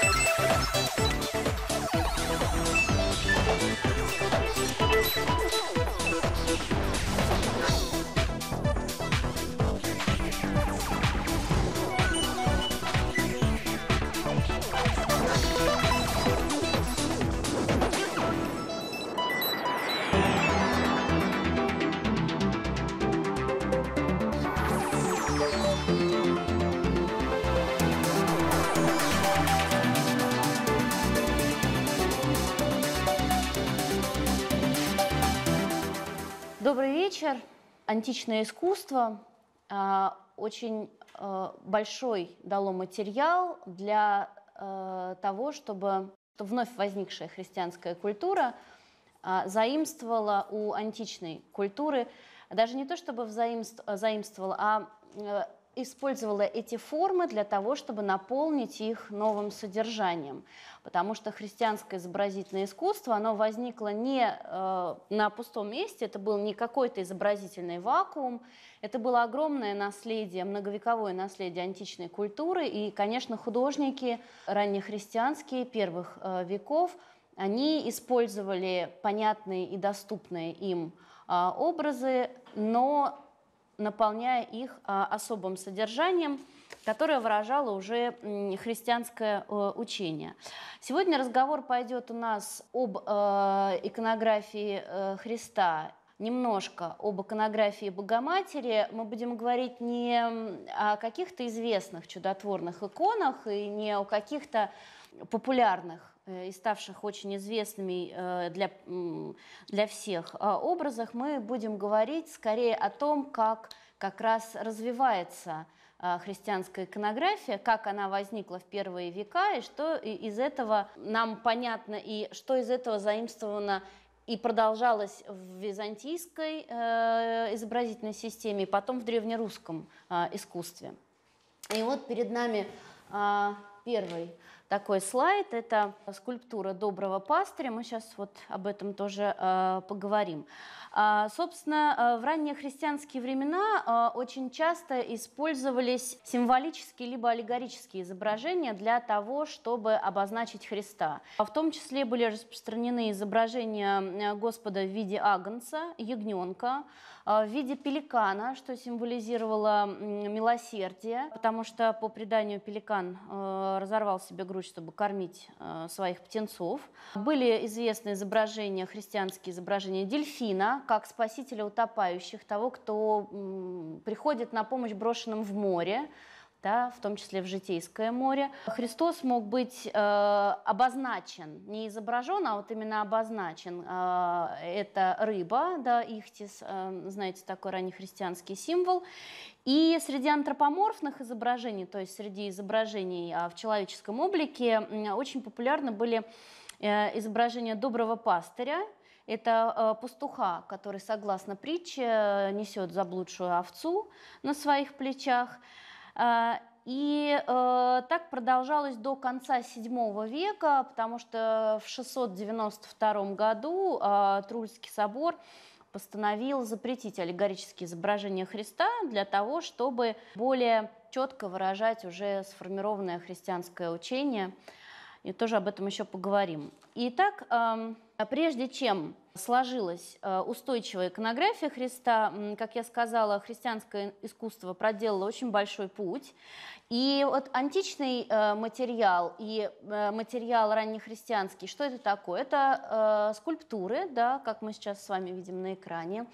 Okay. античное искусство а, очень э, большой дало материал для э, того, чтобы вновь возникшая христианская культура а, заимствовала у античной культуры, даже не то чтобы заимствовала, а э, использовала эти формы для того, чтобы наполнить их новым содержанием. Потому что христианское изобразительное искусство, оно возникло не э, на пустом месте, это был не какой-то изобразительный вакуум, это было огромное наследие, многовековое наследие античной культуры, и, конечно, художники раннехристианские первых э, веков, они использовали понятные и доступные им а, образы, но наполняя их а, особым содержанием, которое выражало уже христианское э, учение. Сегодня разговор пойдет у нас об э, иконографии э, Христа немножко об иконографии Богоматери. Мы будем говорить не о каких-то известных чудотворных иконах и не о каких-то популярных э, и ставших очень известными э, для, для всех э, образах, мы будем говорить скорее о том, как как раз развивается христианская иконография, как она возникла в первые века и что из этого нам понятно и что из этого заимствовано и продолжалось в византийской э, изобразительной системе, потом в древнерусском э, искусстве. И вот перед нами э, первый такой слайд. Это скульптура доброго пастыря. Мы сейчас вот об этом тоже э, поговорим. А, собственно, э, в ранние христианские времена э, очень часто использовались символические либо аллегорические изображения для того, чтобы обозначить Христа. А в том числе были распространены изображения э, Господа в виде агнца, ягненка, а, в виде пеликана, что символизировало милосердие, потому что по преданию пеликан э, разорвал себе грудь, чтобы кормить э, своих птенцов. Были известны изображения, христианские изображения дельфина, как спасителя утопающих, того, кто приходит на помощь брошенным в море да, в том числе в «Житейское море». Христос мог быть э, обозначен, не изображен, а вот именно обозначен. Э, это рыба, да, ихтис, э, знаете, такой раннехристианский символ. И среди антропоморфных изображений, то есть среди изображений а, в человеческом облике, очень популярны были э, изображения доброго пастыря, это э, пастуха, который, согласно притче, э, несет заблудшую овцу на своих плечах. А, и э, так продолжалось до конца VII века, потому что в 692 году э, Трульский собор постановил запретить аллегорические изображения Христа для того, чтобы более четко выражать уже сформированное христианское учение. И тоже об этом еще поговорим. Итак, э, прежде чем сложилась э, устойчивая иконография Христа. Как я сказала, христианское искусство проделало очень большой путь. И вот античный э, материал и э, материал раннехристианский, что это такое? Это скульптуры, да, как мы сейчас с вами видим на экране.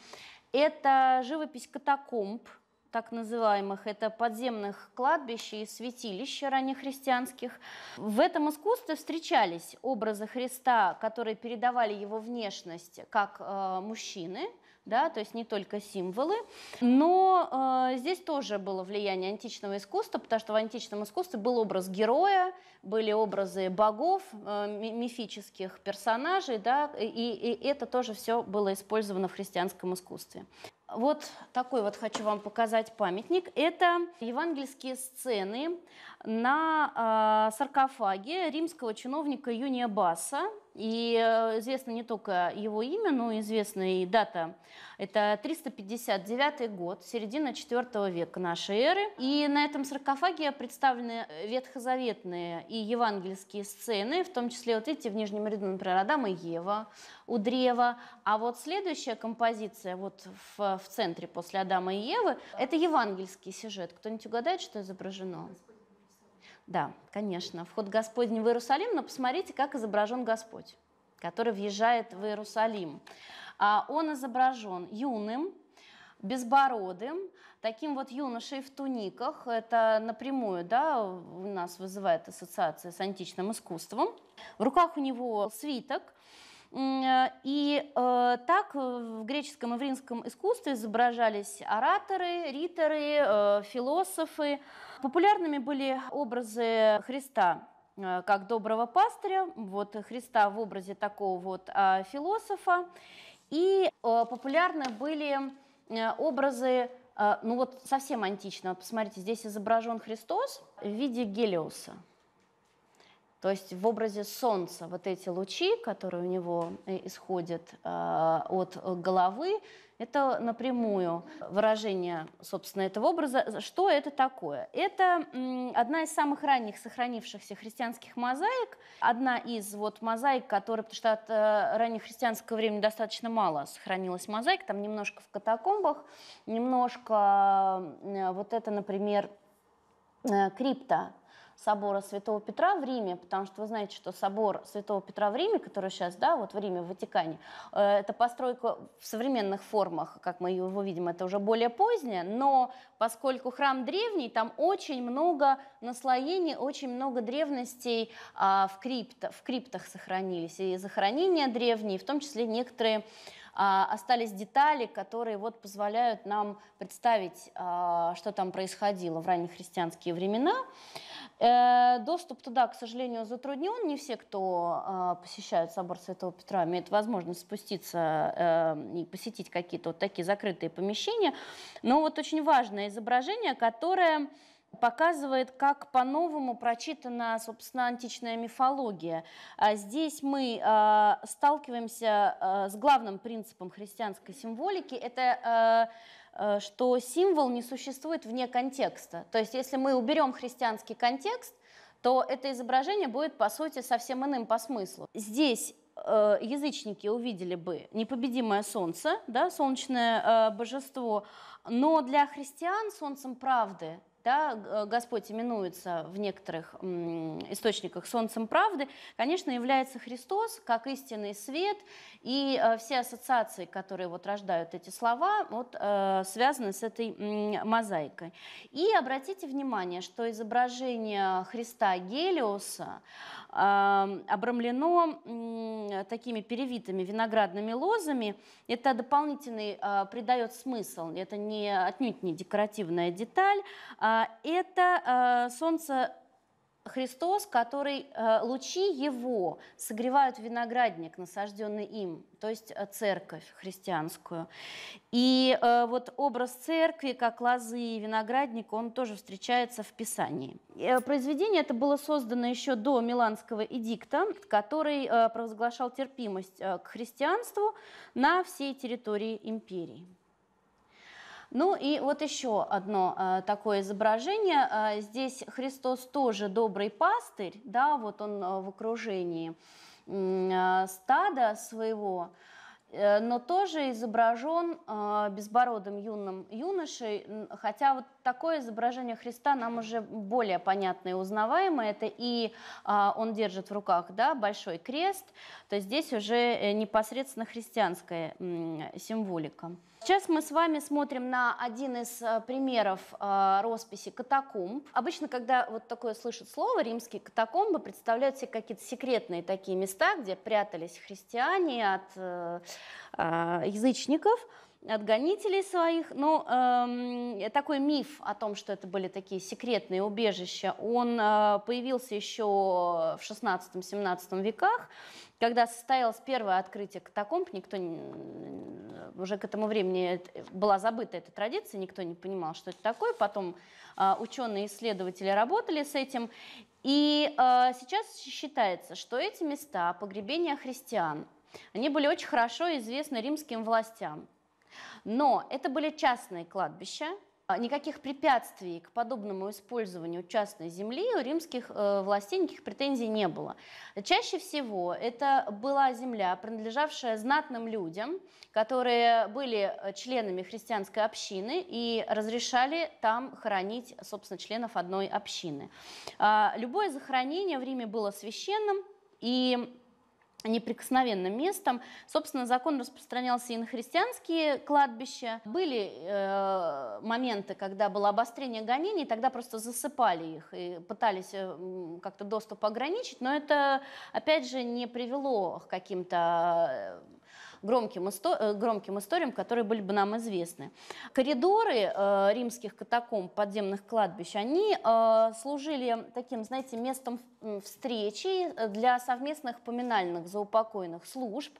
Это живопись катакомб, так называемых, это подземных кладбищ и святилищ раннехристианских. В этом искусстве встречались образы Христа, которые передавали его внешность как э, мужчины, да, то есть не только символы, но э, здесь тоже было влияние античного искусства, потому что в античном искусстве был образ героя, были образы богов, э, мифических персонажей, да, и, и это тоже все было использовано в христианском искусстве. Вот такой вот хочу вам показать памятник. Это евангельские сцены на а, саркофаге римского чиновника Юния Басса. И э, известно не только его имя, но известна и дата. Это 359 год, середина IV века нашей эры. И на этом саркофаге представлены ветхозаветные и евангельские сцены, в том числе, вот видите, в Нижнем ряду, например, Адам и Ева у древа. А вот следующая композиция, вот в, в центре после Адама и Евы, это евангельский сюжет. Кто-нибудь угадает, что изображено? Господь да, конечно, вход Господень в Иерусалим, но посмотрите, как изображен Господь, который въезжает в Иерусалим. А, он изображен юным, безбородым, таким вот юношей в туниках. Это напрямую да, у нас вызывает ассоциация с античным искусством. В руках у него свиток. И э, так в греческом и в римском искусстве изображались ораторы, риторы, э, философы, Популярными были образы Христа э, как доброго пастыря, вот Христа в образе такого вот а, философа, и э, популярны были э, образы ну вот совсем антично. Посмотрите, здесь изображен Христос в виде гелиоса. То есть в образе солнца вот эти лучи, которые у него э, исходят э, от головы, это напрямую выражение, собственно, этого образа. Что это такое? Это м, одна из самых ранних сохранившихся христианских мозаик, одна из вот мозаик, которые, потому что от э, христианского времени достаточно мало сохранилась мозаик, там немножко в катакомбах, немножко э, вот это, например, э, крипта, собора Святого Петра в Риме, потому что вы знаете, что собор Святого Петра в Риме, который сейчас, да, вот в Риме, в Ватикане, э, это постройка в современных формах, как мы его видим, это уже более поздняя, но поскольку храм древний, там очень много наслоений, очень много древностей а, в, крипто, в криптах сохранились, и захоронения древние, в том числе некоторые а, остались детали, которые вот позволяют нам представить, а, что там происходило в раннехристианские времена. Э, доступ туда, к сожалению, затруднен. Не все, кто а, посещает собор Святого Петра, имеют возможность спуститься э, и посетить какие-то вот такие закрытые помещения. Но вот очень важное изображение, которое показывает, как по-новому прочитана, собственно, античная мифология. А здесь мы а, сталкиваемся а, с главным принципом христианской символики. Это что символ не существует вне контекста. То есть если мы уберем христианский контекст, то это изображение будет, по сути, совсем иным по смыслу. Здесь э, язычники увидели бы непобедимое солнце, да, солнечное э, божество, но для христиан солнцем правды да, э, Господь именуется в некоторых источниках солнцем правды, конечно, является Христос как истинный свет, и э, все ассоциации, которые вот рождают эти слова, вот, э, связаны с этой мозаикой. И обратите внимание, что изображение Христа Гелиоса эм, обрамлено такими перевитыми виноградными лозами. Это дополнительный придает смысл, это не отнюдь не декоративная деталь, а а, это а, солнце Христос, который а, лучи его согревают виноградник, насажденный им, то есть церковь христианскую. И вот образ церкви, как лозы и виноградник, он тоже встречается в Писании. Произведение это было создано еще до Миланского эдикта, который провозглашал терпимость к христианству на всей территории империи. Ну и вот еще одно э, такое изображение. Э, здесь Христос тоже добрый пастырь, да, вот он э, в окружении стада своего, но тоже изображен безбородым юным юношей, хотя вот такое изображение Христа нам уже более понятно и узнаваемо. Это и а, он держит в руках да, большой крест, то есть здесь уже э, непосредственно христианская символика. Сейчас мы с вами смотрим на один из э, примеров э, росписи катакомб. Обычно, когда вот такое слышат слово, римские катакомбы представляют себе какие-то секретные такие места, где прятались христиане от э, э, язычников от гонителей своих, но э, такой миф о том, что это были такие секретные убежища, он э, появился еще в 16-17 веках, когда состоялось первое открытие катакомб, никто не, э, уже к этому времени была забыта эта традиция, никто не понимал, что это такое. Потом э, ученые-исследователи работали с этим, и э, сейчас считается, что эти места погребения христиан, они были очень хорошо известны римским властям. Но это были частные кладбища, а, Никаких препятствий к подобному использованию частной земли у римских э, властей никаких претензий не было. Чаще всего это была земля, принадлежавшая знатным людям, которые были э, членами христианской общины и разрешали там хоронить, собственно, членов одной общины. Э, любое захоронение в Риме было священным, и неприкосновенным местом. Собственно, закон распространялся и на христианские кладбища. Были э, моменты, когда было обострение гонений, тогда просто засыпали их и пытались э, как-то доступ ограничить, но это, опять же, не привело к каким-то э, громким, исто э, громким историям, которые были бы нам известны. Коридоры э, римских катакомб, подземных кладбищ, они э, служили таким, знаете, местом встречи э, для совместных поминальных заупокойных служб,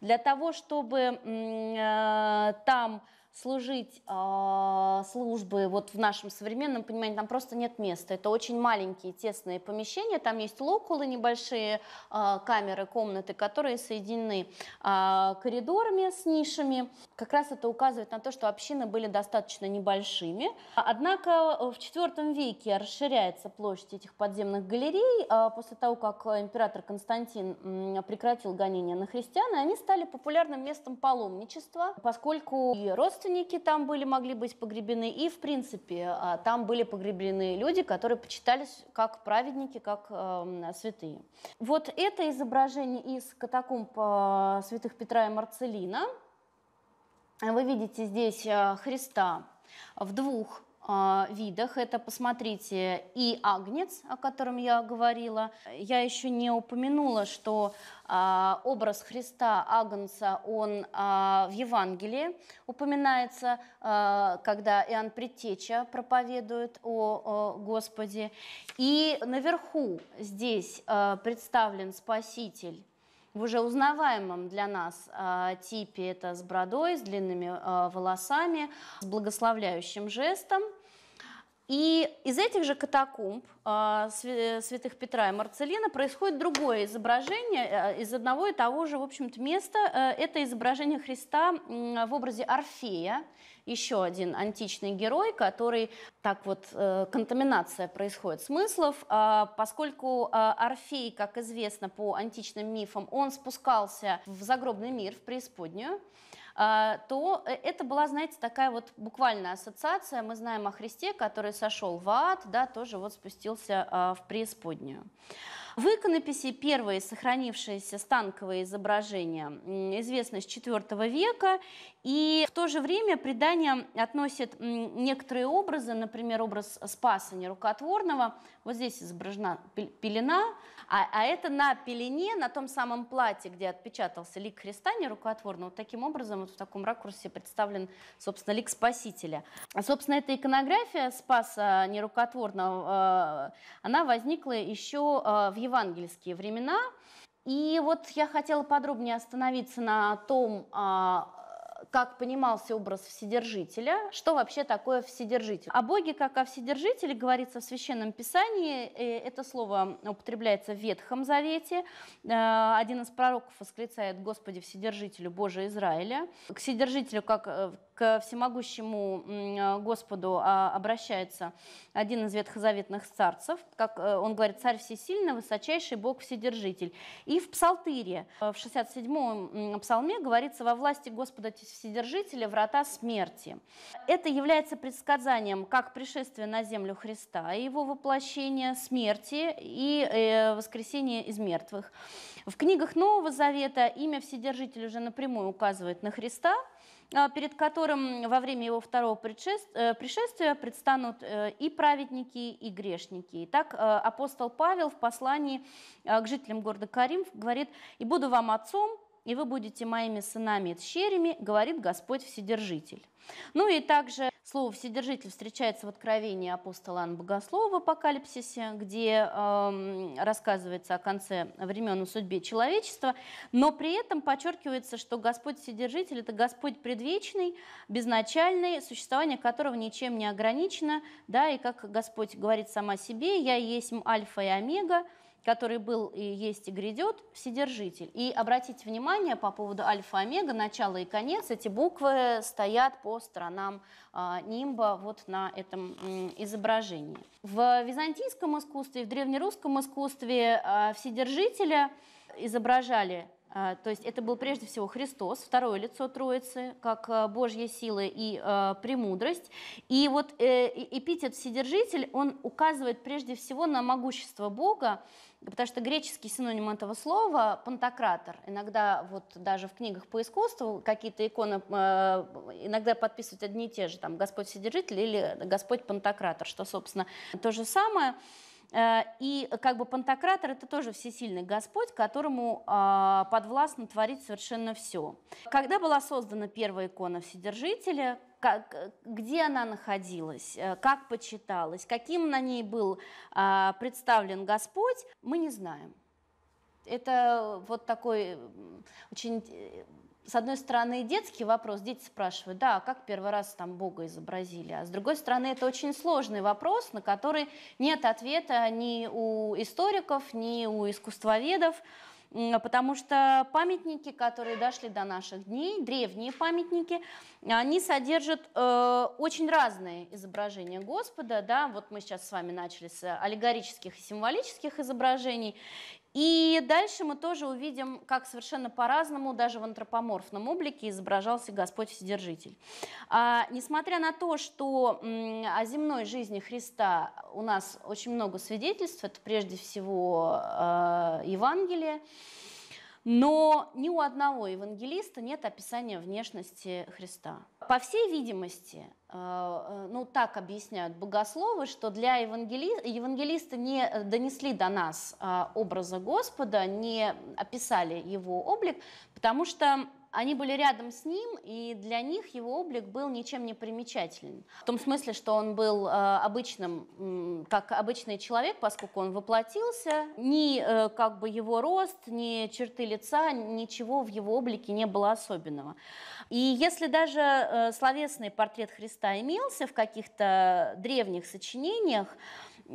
для того, чтобы э, там служить э, службы вот в нашем современном понимании там просто нет места. Это очень маленькие тесные помещения, там есть локулы небольшие, э, камеры, комнаты, которые соединены э, коридорами с нишами. Как раз это указывает на то, что общины были достаточно небольшими. Однако в IV веке расширяется площадь этих подземных галерей. Э, после того, как император Константин э, прекратил гонения на христиан, и они стали популярным местом паломничества, поскольку и родственники родственники там были, могли быть погребены, и, в принципе, а, там были погребены люди, которые почитались как праведники, как э, святые. Вот это изображение из катакомб э, святых Петра и Марцелина. Вы видите здесь э, Христа в двух а, видах. Это, посмотрите, и агнец, о котором я говорила. Я еще не упомянула, что а, образ Христа, агнца, он а, в Евангелии упоминается, когда Иоанн Предтеча проповедует о, Господе. И наверху здесь представлен Спаситель в уже узнаваемом для нас а, типе, это с бородой, с длинными а, волосами, с благословляющим жестом – и из этих же катакомб а, э, святых Петра и Марцелина происходит другое изображение э, из одного и того же, в общем-то, места. Э, это изображение Христа в образе Орфея, еще один античный герой, который, так вот, контаминация происходит смыслов, а, поскольку а, Орфей, как известно по античным мифам, он спускался в загробный мир, в преисподнюю, а, то э, это была, знаете, такая вот буквальная ассоциация. Мы знаем о Христе, который сошел в ад, да, тоже вот спустился а, в преисподнюю. В иконописи первые сохранившиеся станковые изображения известны с IV века, и в то же время предание относит некоторые образы, например, образ Спаса нерукотворного. Вот здесь изображена пелена, а, а это на пелене, на том самом платье, где отпечатался лик Христа нерукотворного. Вот таким образом, вот в таком ракурсе представлен, собственно, лик Спасителя. А, собственно, эта иконография Спаса нерукотворного, э, она возникла еще э, в евангельские времена. И вот я хотела подробнее остановиться на том, а, как понимался образ Вседержителя, что вообще такое Вседержитель. О Боге как о Вседержителе говорится в Священном Писании, э, это слово употребляется в Ветхом Завете. Э, один из пророков восклицает «Господи, Вседержителю Божия Израиля». К Вседержителю как э, к всемогущему э, Господу а, обращается один из ветхозаветных царцев, как э, он говорит, «Царь всесильный, высочайший Бог вседержитель». И в Псалтире э, в 67-м псалме говорится «Во власти Господа вседержителя врата смерти». Это является предсказанием как пришествия на землю Христа его воплощения, смерти и воскресения из мертвых. В книгах Нового Завета имя Вседержитель уже напрямую указывает на Христа – а, перед которым во время его второго э, пришествия предстанут э, и праведники, и грешники. Итак, э, апостол Павел в послании к жителям города Карим говорит, «И буду вам отцом, и вы будете моими сынами и тщерями, говорит Господь Вседержитель». Ну и также Слово «вседержитель» встречается в Откровении апостола Анна Богослова в Апокалипсисе, где э, рассказывается о конце времен и судьбе человечества, но при этом подчеркивается, что Господь Вседержитель – это Господь предвечный, безначальный, существование которого ничем не ограничено, да, и как Господь говорит сама себе, «Я есть Альфа и Омега», который был и есть и грядет, вседержитель. И обратите внимание по поводу альфа-омега, начало и конец, эти буквы стоят по сторонам а, нимба вот на этом изображении. В византийском искусстве, в древнерусском искусстве а, вседержителя изображали а, то есть это был прежде всего Христос, второе лицо Троицы, как а, Божья сила и э, премудрость. И вот э, эпитет «Вседержитель», он указывает прежде всего на могущество Бога, потому что греческий синоним этого слова – пантократор. Иногда вот даже в книгах по искусству какие-то иконы э, иногда подписывают одни и те же, там «Господь Вседержитель» или «Господь Пантократор», что, собственно, то же самое – Э, и как бы Пантократор это тоже всесильный Господь, которому э, подвластно творить совершенно все. Когда была создана первая икона Вседержителя, как, где она находилась, э, как почиталась, каким на ней был представлен Господь, мы не знаем. Это вот такой очень с одной стороны, детский вопрос, дети спрашивают, да, а как первый раз там Бога изобразили, а с другой стороны, это очень сложный вопрос, на который нет ответа ни у историков, ни у искусствоведов, потому что памятники, которые дошли до наших дней, древние памятники, они содержат э, очень разные изображения Господа, да, вот мы сейчас с вами начали с аллегорических и символических изображений, и дальше мы тоже увидим, как совершенно по-разному, даже в антропоморфном облике, изображался Господь Вседержитель. А, несмотря на то, что о земной жизни Христа у нас очень много свидетельств, это прежде всего э, Евангелие, но ни у одного евангелиста нет описания внешности Христа. По всей видимости, э, э, ну так объясняют богословы, что для евангели... евангелиста не донесли до нас э, образа Господа, не описали его облик, потому что они были рядом с ним, и для них его облик был ничем не примечателен. В том смысле, что он был э, обычным, как обычный человек, поскольку он воплотился. Ни э, как бы его рост, ни черты лица, ничего в его облике не было особенного. И если даже э, словесный портрет Христа имелся в каких-то древних сочинениях,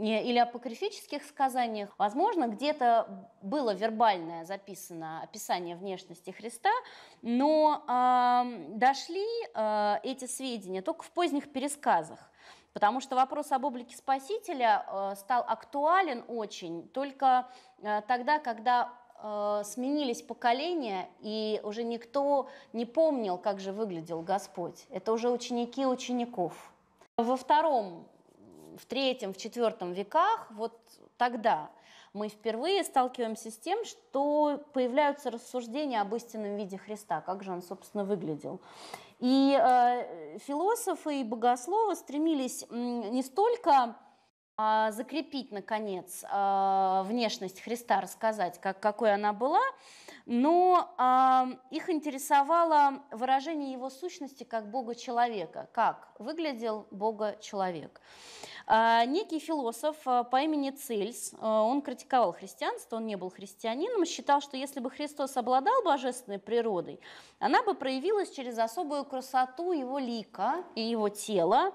или апокрифических сказаниях. Возможно, где-то было вербальное записано описание внешности Христа, но э, дошли э, эти сведения только в поздних пересказах. Потому что вопрос об облике Спасителя а, стал актуален очень только а, тогда, когда сменились поколения, и уже никто не помнил, как же выглядел Господь. Это уже ученики учеников. Во втором в третьем, в четвертом веках, вот тогда мы впервые сталкиваемся с тем, что появляются рассуждения об истинном виде Христа, как же он, собственно, выглядел. И э, философы и богословы стремились не столько э, закрепить, наконец, э, внешность Христа, рассказать, как, какой она была, но э, их интересовало выражение его сущности как Бога-человека, как выглядел Бога-человек. Э, а, некий философ а, по имени Цельс, а, он критиковал христианство, он не был христианином, считал, что если бы Христос обладал божественной природой, она бы проявилась через особую красоту его лика и его тела.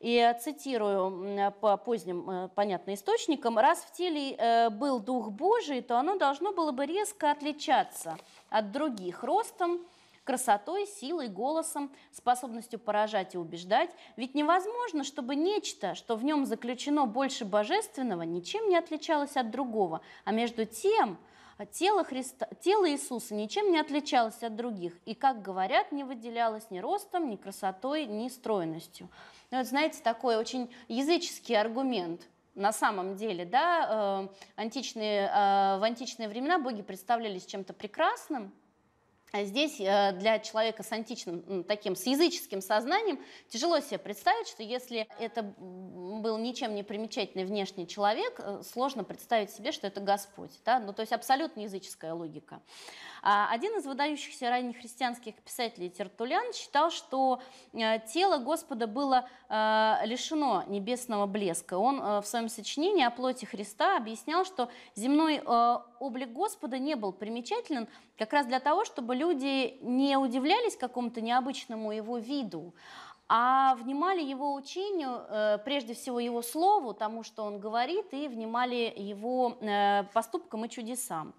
И цитирую по поздним, э, понятным источникам, раз в теле э, был Дух Божий, то оно должно было бы резко отличаться от других ростом, красотой, силой, голосом, способностью поражать и убеждать. Ведь невозможно, чтобы нечто, что в нем заключено больше божественного, ничем не отличалось от другого, а между тем тело, Христа, тело Иисуса ничем не отличалось от других и, как говорят, не выделялось ни ростом, ни красотой, ни стройностью. И ну, вот знаете, такой очень языческий аргумент – на самом деле, да, э, античные, э, в античные времена боги представлялись чем-то прекрасным, а здесь э, для человека с античным, таким, с языческим сознанием тяжело себе представить, что если это был ничем не примечательный внешний человек, э, сложно представить себе, что это Господь. Да? Ну, то есть абсолютно языческая логика. А, один из выдающихся ранних христианских писателей Тертулян считал, что э, тело Господа было э, лишено небесного блеска. Он э, в своем сочинении о плоти Христа объяснял, что земной облик Господа не был примечателен как раз для того, чтобы люди не удивлялись какому-то необычному его виду, а внимали его учению, э, прежде всего его слову, тому, что он говорит, и внимали его э, поступкам и чудесам.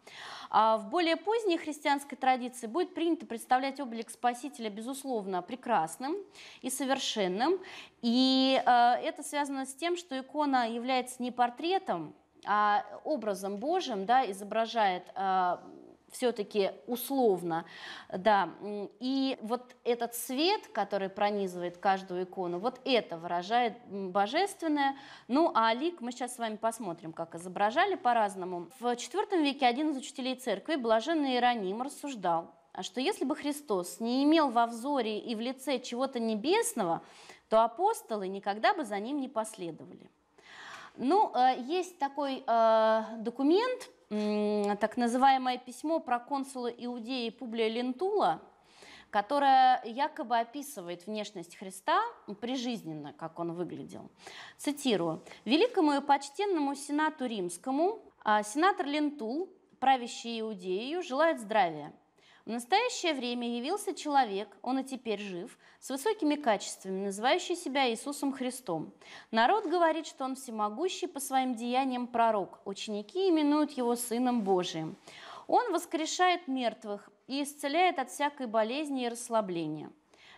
А в более поздней христианской традиции будет принято представлять облик Спасителя, безусловно, прекрасным и совершенным. И э, это связано с тем, что икона является не портретом, а образом Божьим да, изображает все-таки условно, да. И вот этот свет, который пронизывает каждую икону, вот это выражает божественное. Ну, а лик мы сейчас с вами посмотрим, как изображали по-разному. В IV веке один из учителей церкви, блаженный Иероним, рассуждал, что если бы Христос не имел во взоре и в лице чего-то небесного, то апостолы никогда бы за ним не последовали. Ну, э, есть такой э, документ, так называемое письмо про консула Иудеи Публия Лентула, которая якобы описывает внешность Христа прижизненно, как он выглядел. Цитирую. «Великому и почтенному сенату римскому а сенатор Лентул, правящий Иудею, желает здравия. В настоящее время явился человек, он и теперь жив, с высокими качествами, называющий себя Иисусом Христом. Народ говорит, что он всемогущий по своим деяниям пророк. Ученики именуют его Сыном Божиим. Он воскрешает мертвых и исцеляет от всякой болезни и расслабления.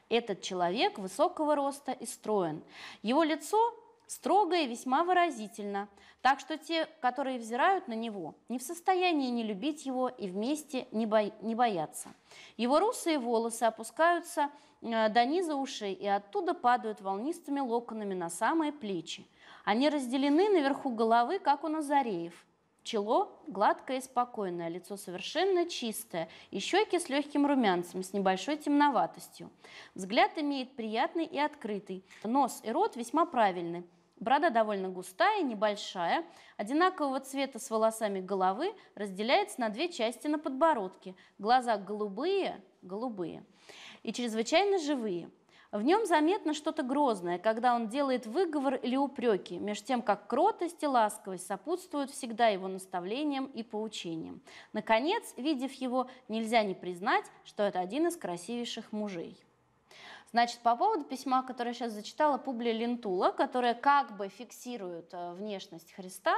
Этот человек высокого роста и строен. Его лицо строго и весьма выразительно, так что те, которые взирают на него, не в состоянии не любить его и вместе не, бо... не бояться. Его русые волосы опускаются э, до низа ушей и оттуда падают волнистыми локонами на самые плечи. Они разделены наверху головы, как у Назареев. Чело гладкое и спокойное, лицо совершенно чистое, и щеки с легким румянцем, с небольшой темноватостью. Взгляд имеет приятный и открытый. Нос и рот весьма правильны. Борода довольно густая, небольшая, одинакового цвета с волосами головы, разделяется на две части на подбородке. Глаза голубые, голубые и чрезвычайно живые. В нем заметно что-то грозное, когда он делает выговор или упреки, меж тем, как кротость и ласковость сопутствуют всегда его наставлениям и поучениям. Наконец, видев его, нельзя не признать, что это один из красивейших мужей. Значит, по поводу письма, которое я сейчас зачитала, Публия Лентула, которое как бы фиксирует э, внешность Христа,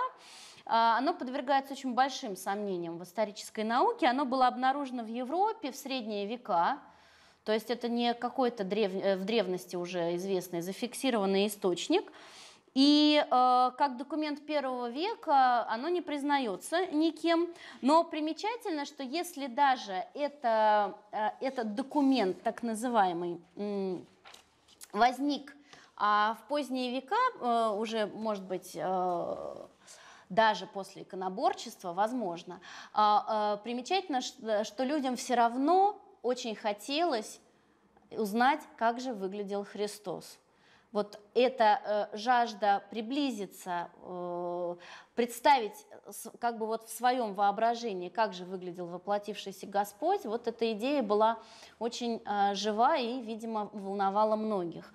э, оно подвергается очень большим сомнениям в исторической науке. Оно было обнаружено в Европе в средние века, то есть это не какой-то древ... Э, в древности уже известный зафиксированный источник – и э, как документ первого века оно не признается никем. Но примечательно, что если даже это, э, этот документ, так называемый, э, возник а в поздние века, э, уже, может быть, э, даже после иконоборчества, возможно, а, э, примечательно, что, что людям все равно очень хотелось узнать, как же выглядел Христос. Вот эта э, жажда приблизиться, э, представить э, как бы вот в своем воображении, как же выглядел воплотившийся Господь, вот эта идея была очень э, жива и, видимо, волновала многих.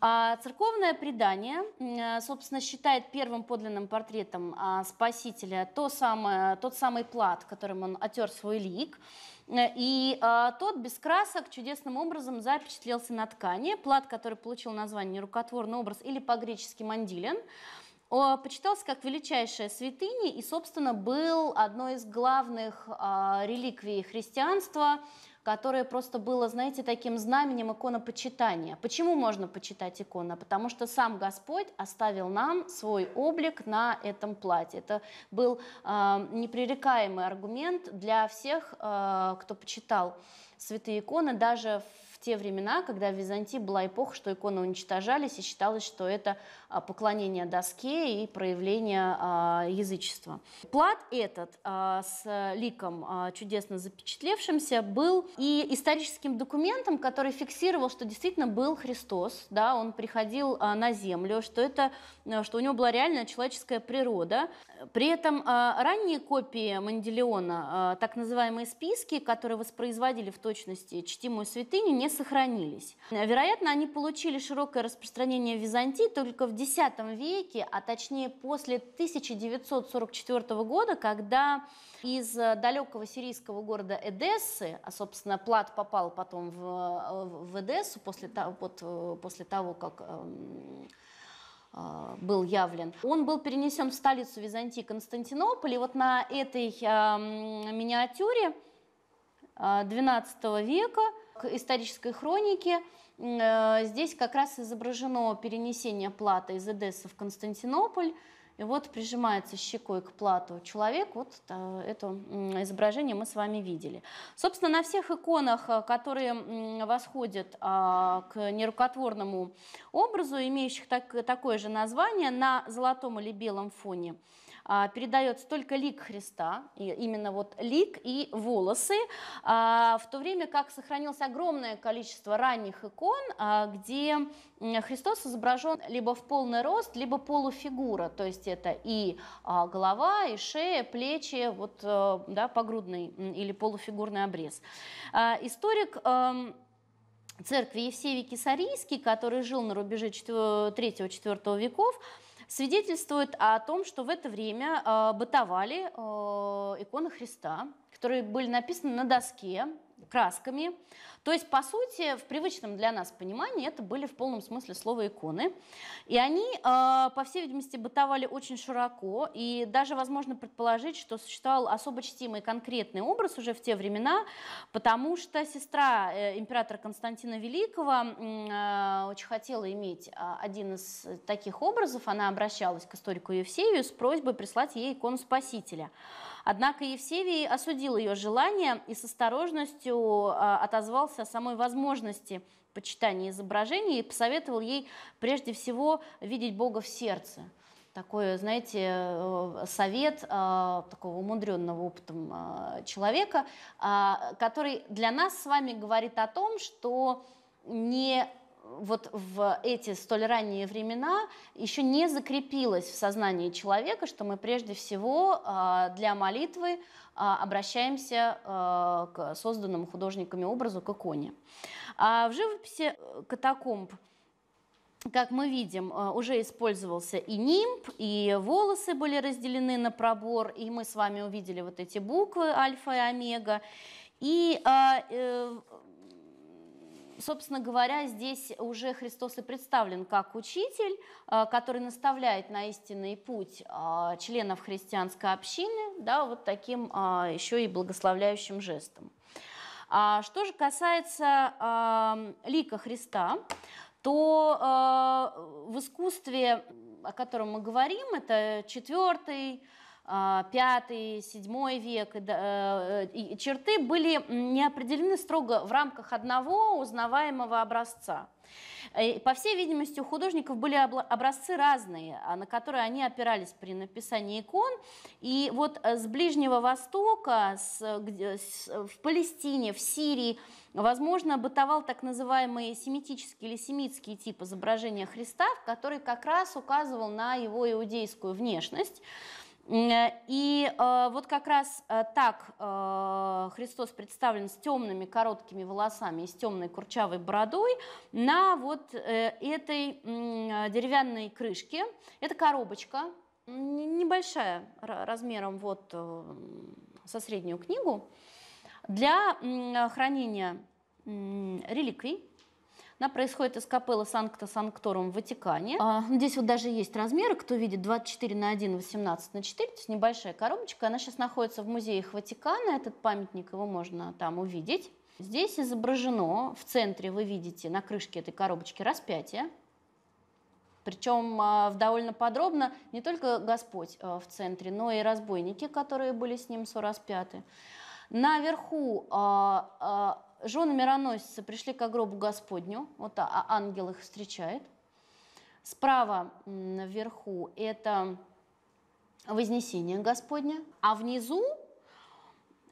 А церковное предание, э, собственно, считает первым подлинным портретом а, Спасителя то самое, тот самый плат, которым он отер свой лик, Э, и э, тот без красок чудесным образом запечатлелся на ткани. Плат, который получил название «Нерукотворный образ» или по-гречески «мандилен», э, почитался как величайшая святыня и, собственно, был одной из главных э, реликвий христианства – которое просто было, знаете, таким знаменем иконопочитания. Почему можно почитать икону? А потому что сам Господь оставил нам свой облик на этом платье. Это был э, непререкаемый аргумент для всех, э, кто почитал святые иконы, даже те времена, когда в Византии была эпоха, что иконы уничтожались, и считалось, что это а, поклонение доске и проявление а, язычества. Плат этот а, с ликом, чудесно запечатлевшимся, был и историческим документом, который фиксировал, что действительно был Христос, да, он приходил на землю, что, это, э, что у него была реальная человеческая природа. При этом ранние копии Манделеона, так называемые списки, которые воспроизводили в точности чтимую святыню, не сохранились. Вероятно, они получили широкое распространение в Византии только в X веке, а точнее после 1944 года, когда из э, далекого сирийского города Эдессы, а, собственно, Плат попал потом в, э, в Эдессу после, вот, э, после того, как эм, был явлен. Он был перенесен в столицу Византии Константинополь. И вот на этой эм, миниатюре XII века к исторической хронике. Э, здесь как раз изображено перенесение плата из Эдессы в Константинополь. И вот прижимается щекой к плату человек. Вот э, это изображение мы с вами видели. Собственно, на всех иконах, э, которые восходят а, к нерукотворному образу, имеющих так, такое же название, на золотом или белом фоне – а, передается только лик Христа, и именно вот лик и волосы, а, в то время как сохранилось огромное количество ранних икон, а, где Христос изображен либо в полный рост, либо полуфигура, то есть это и голова, и шея, плечи, вот э, да, погрудный или полуфигурный обрез. Историк эм, церкви Евсевий Кисарийский, который жил на рубеже 3-4 веков, свидетельствует о том, что в это время э, бытовали э, иконы Христа, которые были написаны на доске, красками. То есть, по сути, в привычном для нас понимании это были в полном смысле слова иконы. И они, э, по всей видимости, бытовали очень широко, и даже возможно предположить, что существовал особо чтимый конкретный образ уже в те времена, потому что сестра э, императора Константина Великого э, очень хотела иметь один из таких образов. Она обращалась к историку Евсею с просьбой прислать ей икону Спасителя. Однако Евсевий осудил ее желание и с осторожностью а, отозвался о самой возможности почитания изображений и посоветовал ей прежде всего видеть Бога в сердце такой, знаете, э, совет э, такого умудренного опытом э, человека, а, который для нас с вами говорит о том, что не вот в эти столь ранние времена еще не закрепилось в сознании человека, что мы прежде всего а, для молитвы а, обращаемся а, к созданному художниками образу, к иконе. А в живописи э, катакомб как мы видим, э, уже использовался и нимб, и волосы были разделены на пробор, и мы с вами увидели вот эти буквы альфа и омега. И э, собственно говоря, здесь уже Христос и представлен как учитель, а, который наставляет на истинный путь а, членов христианской общины, да, вот таким а, еще и благословляющим жестом. что же касается лика Христа, то в искусстве, о котором мы говорим, это четвертый а, пятый, седьмой век, э, черты были не определены строго в рамках одного узнаваемого образца. Э, по всей видимости, у художников были образцы разные, а, на которые они опирались при написании икон. И вот э, с Ближнего Востока, с, с, в Палестине, в Сирии, возможно, бытовал так называемый семитический или семитский тип изображения Христа, который как раз указывал на его иудейскую внешность. Э, и э, вот как раз э, так Христос представлен с темными короткими волосами и с темной курчавой бородой на вот этой деревянной крышке. Это коробочка небольшая размером вот со среднюю книгу для хранения реликвий она происходит из капеллы Санкта Санкторум в Ватикане. А. здесь вот даже есть размеры, кто видит, 24 на 1, 18 на 4, то есть небольшая коробочка. Она сейчас находится в музеях Ватикана, этот памятник, его можно там увидеть. Здесь изображено, в центре вы видите на крышке этой коробочки распятие, причем а, довольно подробно не только Господь а, в центре, но и разбойники, которые были с ним сораспяты. Наверху жены мироносицы пришли к гробу Господню, вот а, а ангел их встречает. Справа вверху это Вознесение Господня, а внизу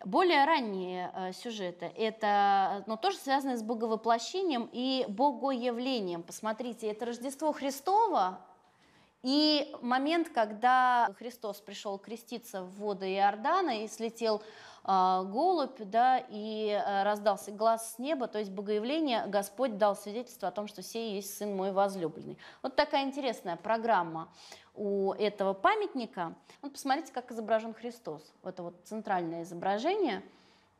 более ранние э, сюжеты. Это но тоже связано с боговоплощением и богоявлением. Посмотрите, это Рождество Христово и момент, когда Христос пришел креститься в воды Иордана и слетел а, голубь, да, и э, раздался глаз с неба, то есть богоявление Господь дал свидетельство о том, что сей есть Сын мой возлюбленный. Вот такая интересная программа у этого памятника. Вот ну, посмотрите, как изображен Христос. Это вот центральное изображение.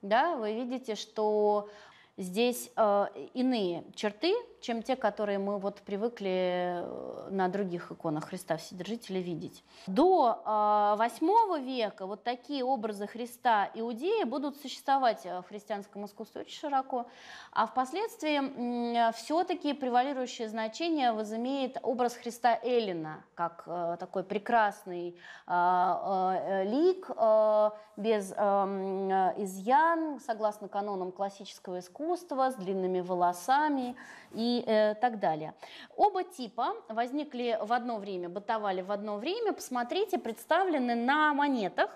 Да, вы видите, что здесь э, иные черты, чем те, которые мы вот привыкли э, на других иконах Христа Вседержителя видеть. До э, 8 века вот такие образы Христа иудеи будут существовать э, в христианском искусстве очень широко, а впоследствии э, все-таки превалирующее значение возымеет образ Христа Эллина, как э, такой прекрасный э, э, э лик э, без эм, э, изъян, согласно канонам классического искусства, искусства, с длинными волосами и э, так далее. Оба типа возникли в одно время, бытовали в одно время. Посмотрите, представлены на монетах.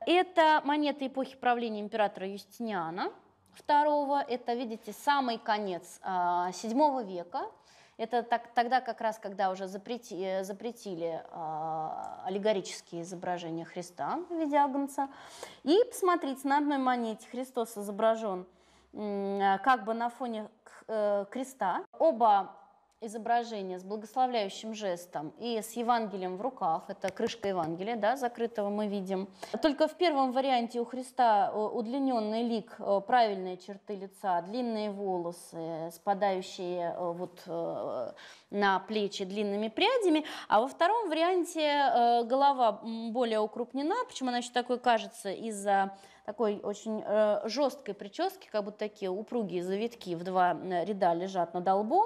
Это монеты эпохи правления императора Юстиниана II. Это, видите, самый конец э, а, VII века. Это так, тогда как раз, когда уже запрети, э, запретили э, аллегорические изображения Христа в виде агнца. И посмотрите, на одной монете Христос изображен Э, как бы на фоне э, креста. Оба изображения с благословляющим жестом и с Евангелием в руках, это крышка Евангелия, да, закрытого мы видим. Только в первом варианте у Христа э, удлиненный лик, правильные черты лица, длинные волосы, спадающие вот на плечи длинными прядями, а во втором варианте голова более укрупнена, почему она еще такой кажется из-за такой очень э, жесткой прически, как будто такие упругие завитки в два э, ряда лежат над лбом,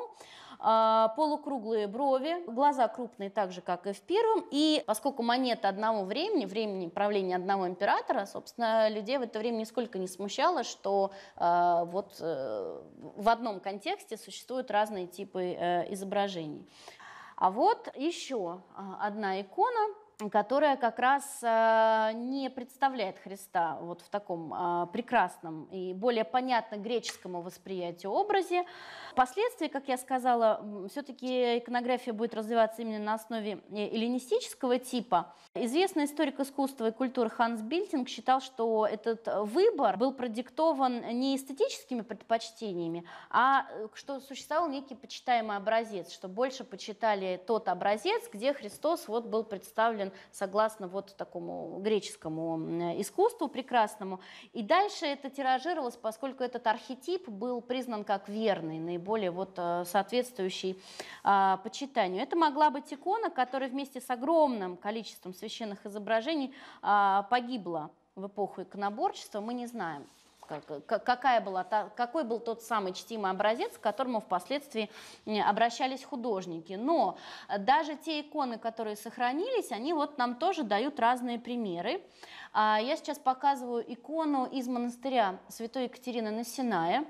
э, полукруглые брови, глаза крупные так же, как и в первом, и поскольку монета одного времени, времени правления одного императора, собственно, людей в это время нисколько не смущало, что э, вот э, в одном контексте существуют разные типы э, изображений. А вот еще а, одна икона – которая как раз э, не представляет Христа вот в таком а, прекрасном и более понятно греческому восприятию образе. Впоследствии, как я сказала, все-таки иконография будет развиваться именно на основе э, эллинистического типа. Известный историк искусства и культуры Ханс Бильтинг считал, что этот выбор был продиктован не эстетическими предпочтениями, а э, что существовал некий почитаемый образец, что больше почитали тот образец, где Христос вот был представлен согласно вот такому греческому искусству прекрасному. И дальше это тиражировалось, поскольку этот архетип был признан как верный, наиболее вот э, соответствующий а, почитанию. Это могла быть икона, которая вместе с огромным количеством священных изображений а, погибла в эпоху иконоборчества, мы не знаем пожалуйста, какая была та, какой был тот самый чтимый образец, к которому впоследствии обращались художники. Но э, даже те иконы, которые сохранились, они вот нам тоже дают разные примеры. А, я сейчас показываю икону из монастыря Святой Екатерины Насиная.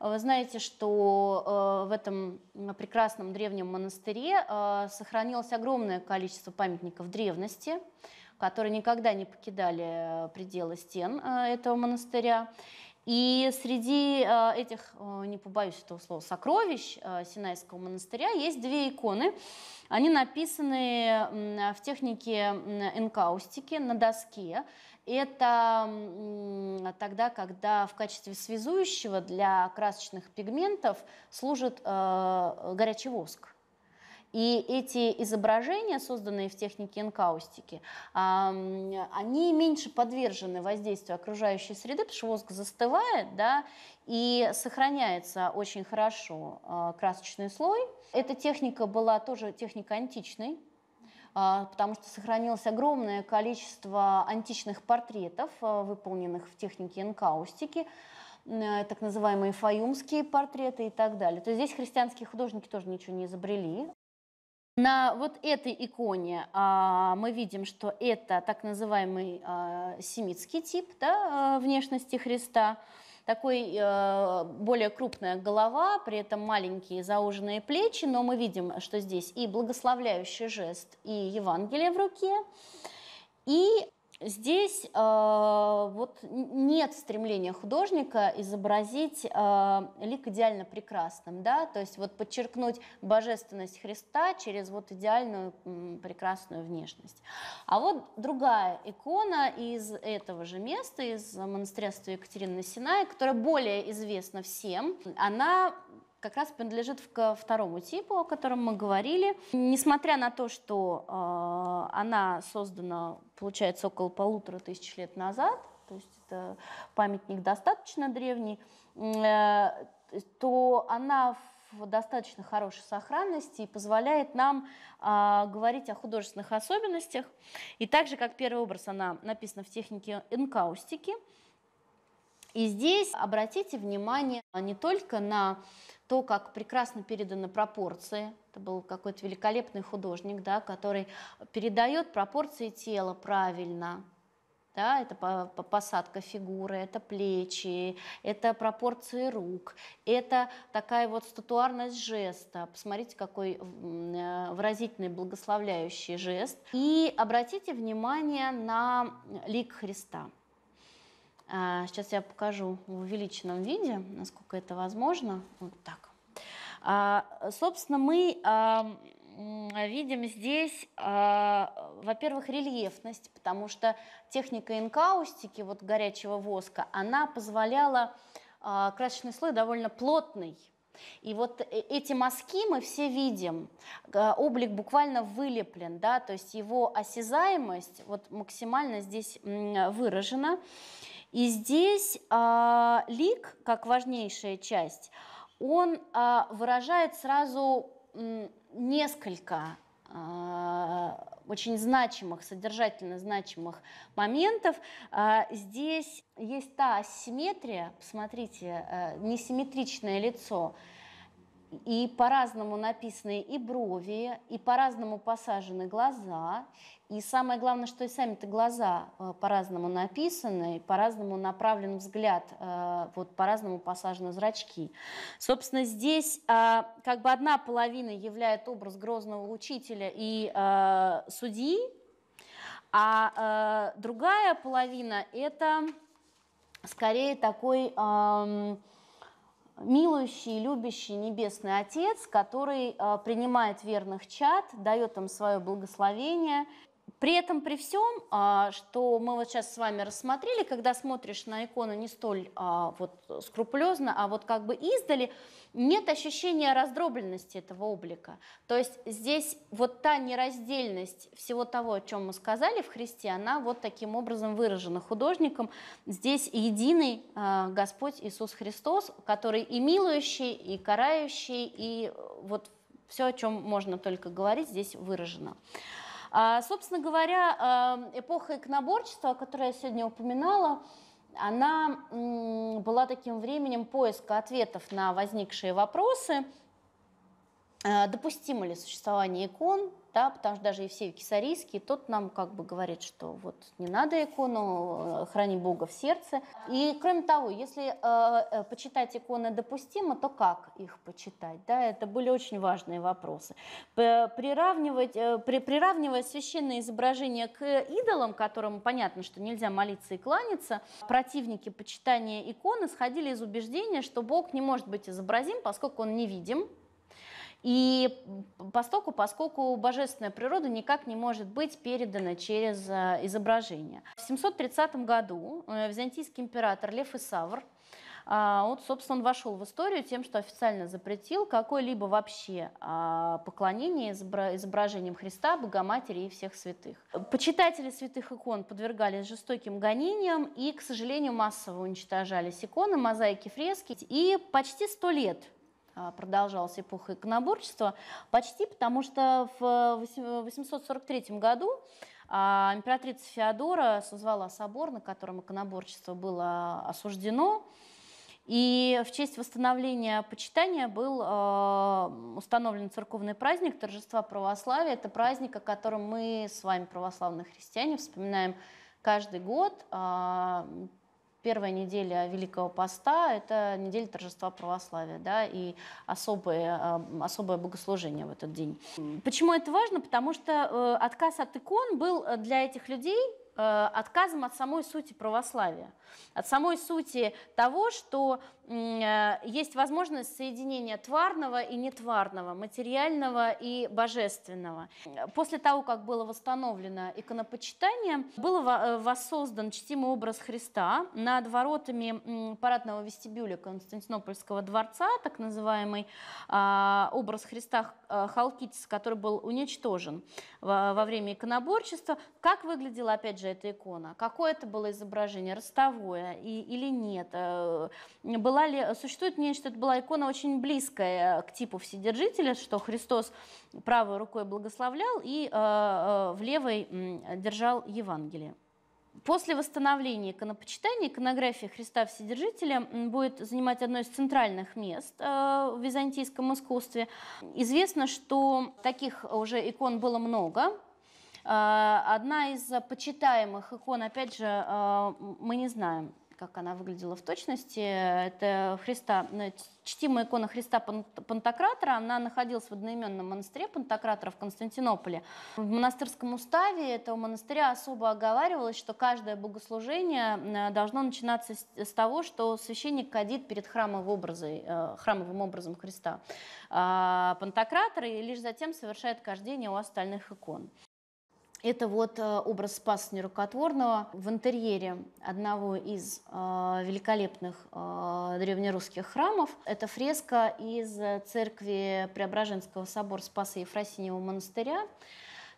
Э, вы знаете, что э, в этом прекрасном древнем монастыре сохранилось огромное количество памятников древности которые никогда не покидали э, пределы стен э, этого монастыря. И среди э, этих, не побоюсь этого слова, сокровищ Синайского монастыря есть две иконы. Они написаны в технике энкаустики на доске. Это тогда, когда в качестве связующего для красочных пигментов служит горячий воск. И эти изображения, созданные в технике энкаустики, они меньше подвержены воздействию окружающей среды, потому что воск застывает, да, и сохраняется очень хорошо а, красочный слой. Эта техника была тоже техника античной, а, потому что сохранилось огромное количество античных портретов, а, выполненных в технике энкаустики, э, так называемые фаюмские портреты и так далее. То есть здесь христианские художники тоже ничего не изобрели, на вот этой иконе а, мы видим, что это так называемый а, семитский тип да, а, внешности Христа. Такой а, более крупная голова, при этом маленькие зауженные плечи, но мы видим, что здесь и благословляющий жест, и Евангелие в руке, и Здесь э, вот нет стремления художника изобразить э, лик идеально прекрасным, да, то есть вот подчеркнуть божественность Христа через вот идеальную м, прекрасную внешность. А вот другая икона из этого же места, из монастыря Святой Екатерины Синай, которая более известна всем, она как раз принадлежит к э, второму типу, о котором мы говорили. Несмотря на то, что э, она создана, получается, около полутора тысяч лет назад, то есть это памятник достаточно древний, э, то она в достаточно хорошей сохранности и позволяет нам э, говорить о художественных особенностях. И также, как первый образ, она написана в технике энкаустики, и здесь обратите внимание а, не только на то, как прекрасно переданы пропорции, это был какой-то великолепный художник, да, который передает пропорции тела правильно, да, это посадка фигуры, это плечи, это пропорции рук, это такая вот статуарность жеста. Посмотрите, какой э, выразительный благословляющий жест. И обратите внимание на лик Христа. А, сейчас я покажу в увеличенном виде, насколько это возможно. Вот так. А, собственно, мы а, видим здесь, во-первых, рельефность, потому что техника инкаустики, вот горячего воска, она позволяла красочный слой довольно плотный, и вот э, эти мазки мы все видим, облик буквально вылеплен, да, то есть его осязаемость вот максимально здесь выражена. И здесь э, лик, как важнейшая часть, он э, выражает сразу э, несколько а, очень значимых, содержательно значимых моментов. Здесь есть та асимметрия, посмотрите, э, несимметричное лицо, и по-разному написаны и брови, и по-разному посажены глаза. И самое главное, что и сами-то глаза э, по-разному написаны, по-разному направлен взгляд, э, вот по-разному посажены зрачки. Собственно, здесь а, как бы одна половина являет образ грозного учителя и э, судьи, а другая половина – это скорее такой милующий, любящий Небесный Отец, который э, принимает верных чад, дает им свое благословение при этом, при всем, а, что мы вот сейчас с вами рассмотрели, когда смотришь на икону не столь а, вот скрупулезно, а вот как бы издали, нет ощущения раздробленности этого облика. То есть здесь вот та нераздельность всего того, о чем мы сказали в Христе, она вот таким образом выражена художником. Здесь единый а, Господь Иисус Христос, который и милующий, и карающий, и вот все, о чем можно только говорить, здесь выражено. А, собственно говоря, а, эпоха иконоборчества, о которой я сегодня упоминала, она была таким временем поиска ответов на возникшие вопросы – Э, допустимо ли существование икон, да, потому что даже Евсей Кисарийский, тот нам как бы говорит, что вот не надо икону, э, храни Бога в сердце. И кроме того, если э, э, почитать иконы допустимо, то как их почитать? Да, это были очень важные вопросы. Приравнивать, э, при, приравнивая священное изображение к идолам, которым понятно, что нельзя молиться и кланяться, противники почитания иконы сходили из убеждения, что Бог не может быть изобразим, поскольку он невидим, и постоку, поскольку божественная природа никак не может быть передана через э, изображение. В 730 году э, византийский император Лев Исавр а, вот, собственно, он вошел в историю тем, что официально запретил какое-либо вообще а, поклонение изображениям Христа, Богоматери и всех святых. Почитатели святых икон подвергались жестоким гонениям и, к сожалению, массово уничтожались иконы, мозаики, фрески. И почти сто лет а, продолжалась эпоха иконоборчества, почти потому что в 843 э, э, году а, императрица Феодора созвала собор, на котором иконоборчество было осуждено, и в честь восстановления почитания был а, установлен церковный праздник торжества православия. Это праздник, о котором мы с вами, православные христиане, вспоминаем каждый год первая неделя Великого Поста – это неделя торжества православия, да, и особое, э, особое богослужение в этот день. Почему это важно? Потому что э, отказ от икон был э, для этих людей отказом от самой сути православия, от самой сути того, что Э, есть возможность соединения тварного и нетварного, материального и божественного. После того, как было восстановлено иконопочитание, был э, воссоздан чтимый образ Христа над воротами парадного вестибюля Константинопольского дворца, так называемый а, образ Христа э, Халкитис, который был уничтожен во время иконоборчества. Как выглядела, опять же, эта икона? Какое это было изображение? Ростовое или нет? Была Бале э, существует что это была икона очень близкая э, к типу Вседержителя, что Христос правой рукой благословлял и э, в левой держал Евангелие. После восстановления иконопочитания иконография Христа Вседержителя будет занимать одно из центральных мест в византийском искусстве. Известно, что таких уже икон было много. Одна из почитаемых икон, опять же, мы не знаем, как она выглядела в точности. Это Христа, ну, чтимая икона Христа Пантократора, она находилась в одноименном монастыре Пантократора в Константинополе. В монастырском уставе этого монастыря особо оговаривалось, что каждое богослужение э, должно начинаться с того, что священник кадит перед храмовым образом, э, храмовым образом Христа а, Пантократора и лишь затем совершает кождение у остальных икон. Это вот э, образ Спаса Нерукотворного в интерьере одного из э, великолепных э, древнерусских храмов. Это фреска из церкви Преображенского собора Спаса Ефросиньего монастыря.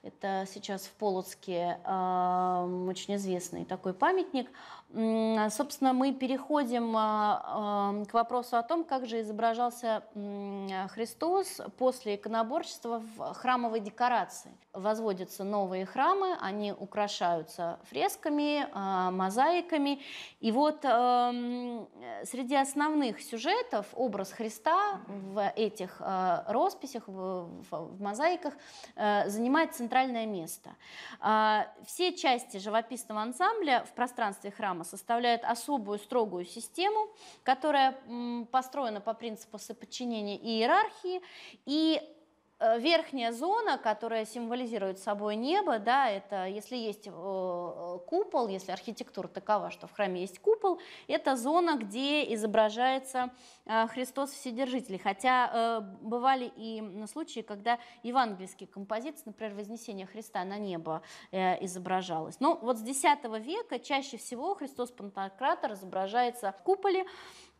Это сейчас в Полоцке э, очень известный такой памятник. Собственно, мы переходим э, эм, к вопросу о том, как же изображался Христос после иконоборчества в храмовой декорации возводятся новые храмы, они украшаются фресками, а, мозаиками. И вот эм, среди основных сюжетов образ Христа в этих э, росписях, в мозаиках э, занимает центральное место. А, все части живописного ансамбля в пространстве храма составляют особую строгую систему, которая построена по принципу соподчинения иерархии, и Э, верхняя зона, которая символизирует собой небо, да, это если есть э, э, купол, если архитектура такова, что в храме есть купол, это зона, где изображается Христос Вседержитель. Хотя бывали и случаи, когда евангельские композиции, например, Вознесение Христа на небо изображалось. Но вот с X века чаще всего Христос Пантократор изображается в куполе,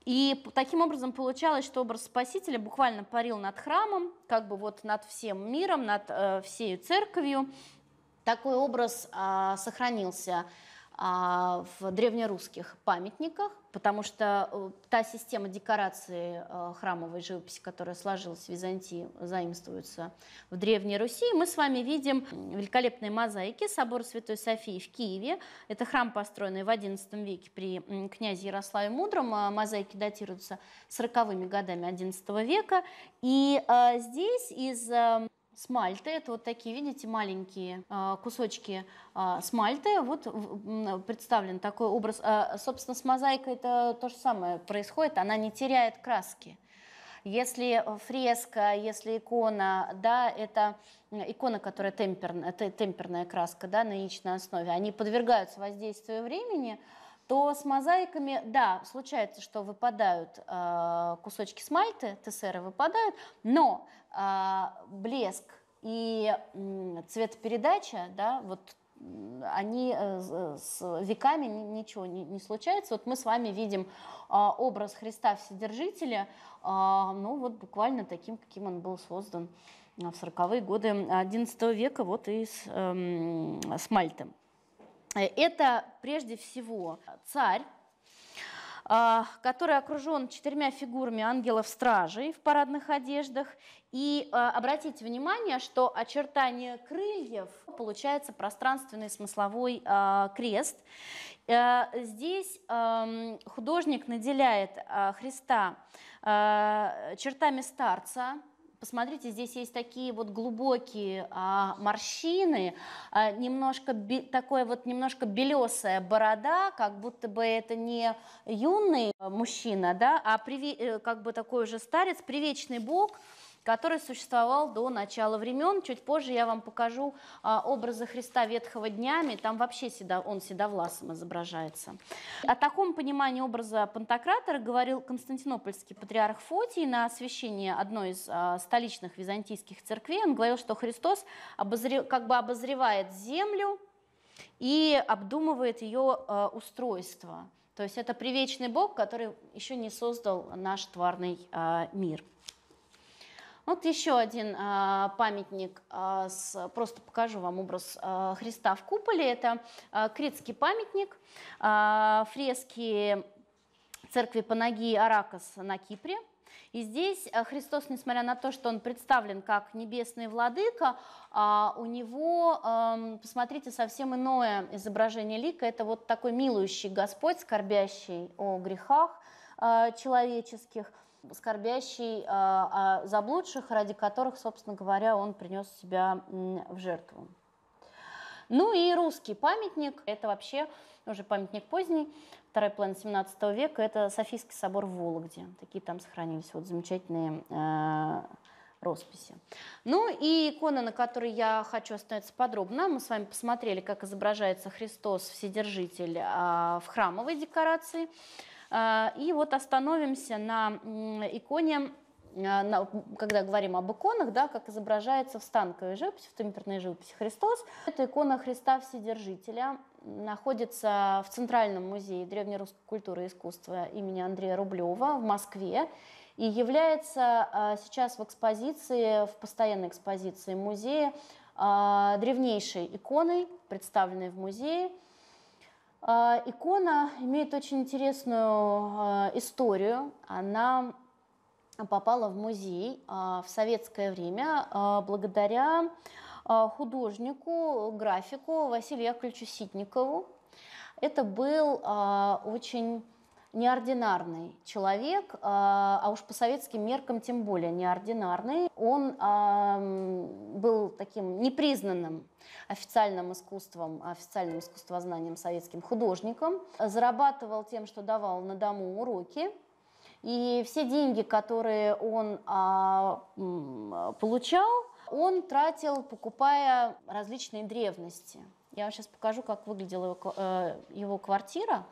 и таким образом получалось, что образ Спасителя буквально парил над храмом, как бы вот над всем миром, над э, всей церковью. Такой образ э, сохранился а, в древнерусских памятниках, потому что э, та система декорации э, храмовой живописи, которая сложилась в Византии, заимствуется в Древней Руси. Мы с вами видим великолепные мозаики собора Святой Софии в Киеве. Это храм, построенный в XI веке при князе Ярославе Мудром. А мозаики датируются 40-ми годами XI века. И э, здесь из Смальты, это вот такие, видите, маленькие а, кусочки а, смальты. Вот представлен такой образ. А, собственно, с мозаикой это то же самое происходит, она не теряет краски. Если фреска, если икона, да, это икона, которая темперная, это темперная краска, да, на яичной основе, они подвергаются воздействию времени, то с мозаиками, да, случается, что выпадают э, кусочки смальты, тесеры выпадают, но э, блеск и э, цветопередача, да, вот они э, с веками ничего не не случается. Вот мы с вами видим э, образ Христа Вседержителя, э, ну вот буквально таким, каким он был создан в 40-е годы XI века, вот и с, эм, с Мальтом. Э, это прежде всего царь, а, который окружен четырьмя фигурами ангелов-стражей в парадных одеждах. И а, обратите внимание, что очертания крыльев получается пространственный смысловой а, крест. Э, здесь художник наделяет Христа чертами старца, Посмотрите, здесь есть такие вот глубокие а, морщины, а, немножко би, такое вот немножко белесая борода, как будто бы это не юный а, мужчина, да, а приве, э, как бы такой уже старец, привечный бог – который существовал до начала времен. Чуть позже я вам покажу а, образы Христа Ветхого днями, там вообще седо, он седовласом изображается. О таком понимании образа Пантократора говорил константинопольский патриарх Фотий на освящении одной из а, столичных византийских церквей. Он говорил, что Христос обозре, как бы обозревает землю и обдумывает ее а, устройство. То есть это привечный Бог, который еще не создал наш тварный а, мир. Вот еще один э, памятник, э, с, просто покажу вам образ э, Христа в куполе. Это э, критский памятник, э, фрески церкви Панагии Аракас на Кипре. И здесь Христос, несмотря на то, что он представлен как небесный владыка, у него, посмотрите, совсем иное изображение лика. Это вот такой милующий Господь, скорбящий о грехах человеческих – скорбящий э, о заблудших, ради которых, собственно говоря, он принес себя в жертву. Ну и русский памятник, это вообще уже памятник поздний, второй половины 17 века, это Софийский собор в Вологде. Такие там сохранились вот замечательные э, росписи. Ну и икона, на которой я хочу остановиться подробно. Мы с вами посмотрели, как изображается Христос Вседержитель э, в храмовой декорации. А, и вот остановимся на иконе а, когда говорим об иконах, да, как изображается в станковой живописи, в темперной живописи Христос. Это икона Христа Вседержителя, находится в Центральном музее древнерусской культуры и искусства имени Андрея Рублева в Москве и является а, сейчас в экспозиции, в постоянной экспозиции музея древнейшей иконой, представленной в музее – а, икона имеет очень интересную а, историю. Она попала в музей а, в советское время благодаря художнику, графику Василию Яковлевичу Ситникову. Это был очень неординарный человек, а, а уж по советским меркам тем более неординарный. Он а, был таким непризнанным официальным искусством, официальным искусствознанием советским художником, зарабатывал тем, что давал на дому уроки, и все деньги, которые он а, получал, он тратил, покупая различные древности. Я вам сейчас покажу, как выглядела его э, квартира.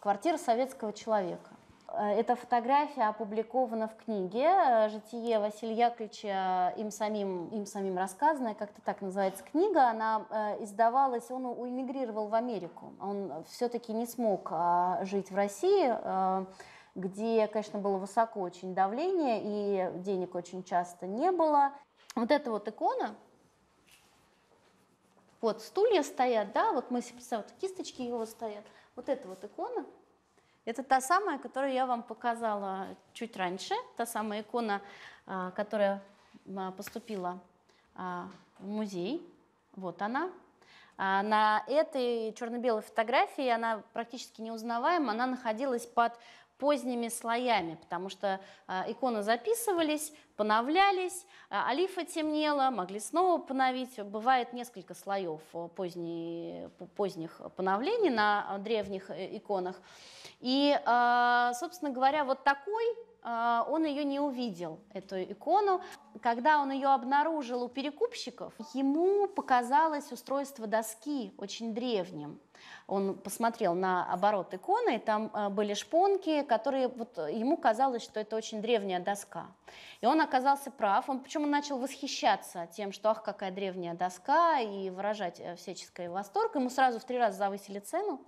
Квартира советского человека. Э, эта фотография опубликована в книге э, «Житие Василия Яковлевича, э, им самим, им самим рассказанное как как-то так называется книга. Она издавалась, он уэмигрировал в Америку. Он все-таки не смог жить в России, где, конечно, было высоко очень давление, и денег очень часто не было. Вот эта вот икона, вот стулья стоят, да, вот мы себе представляем, вот кисточки его стоят – вот эта вот икона, это та самая, которую я вам показала чуть раньше, та самая икона, а, которая а, поступила а, в музей. Вот она. На этой черно-белой фотографии она практически неузнаваема, она находилась под поздними слоями, потому что а, иконы записывались, поновлялись, а, алифа темнела, могли снова поновить. Бывает несколько слоев э, поздней, поздних поновлений на а, древних э, иконах. И, собственно говоря, вот такой он ее не увидел, эту икону. Когда он ее обнаружил у перекупщиков, ему показалось устройство доски очень древним. Он посмотрел на оборот иконы, и там э, были шпонки, которые вот э, ему казалось, что это очень древняя доска. И он оказался прав. Он причем он начал восхищаться тем, что ах, какая древняя доска, и выражать э, всяческое восторг. Ему сразу в три раза завысили цену.